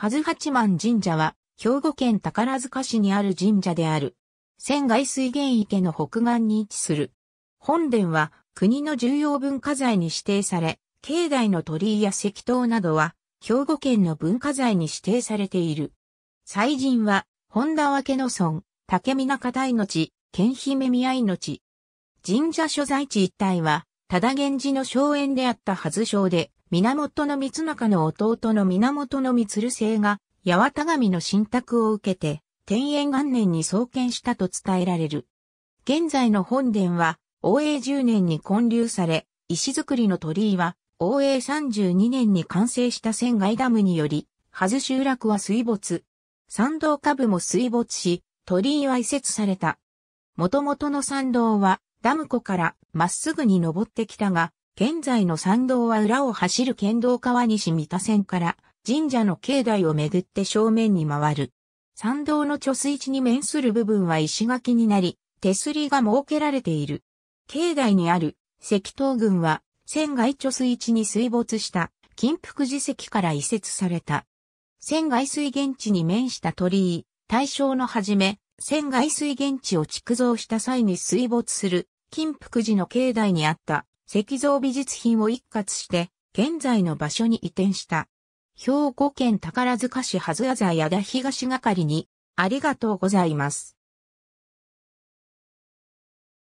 はず八幡神社は、兵庫県宝塚市にある神社である。仙外水源池の北岸に位置する。本殿は、国の重要文化財に指定され、境内の鳥居や石塔などは、兵庫県の文化財に指定されている。祭神は、本田分の村、竹見中大の地、県姫宮井の地。神社所在地一帯は、ただ源氏の荘園であったはず省で、源の光中の弟の源の光星が、八幡神の信託を受けて、天縁元年に創建したと伝えられる。現在の本殿は、応永10年に建立され、石造りの鳥居は、応永32年に完成した仙外ダムにより、はず集落は水没。山道下部も水没し、鳥居は移設された。元々の山道は、ダム湖からまっすぐに登ってきたが、現在の参道は裏を走る県道川西三田線から神社の境内をめぐって正面に回る。参道の貯水池に面する部分は石垣になり、手すりが設けられている。境内にある石東群は、仙外貯水池に水没した金福寺石から移設された。仙外水源地に面した鳥居、大正の初め、仙外水源地を築造した際に水没する金福寺の境内にあった石像美術品を一括して、現在の場所に移転した。兵庫県宝塚市はずあざやだ東係に、ありがとうございます。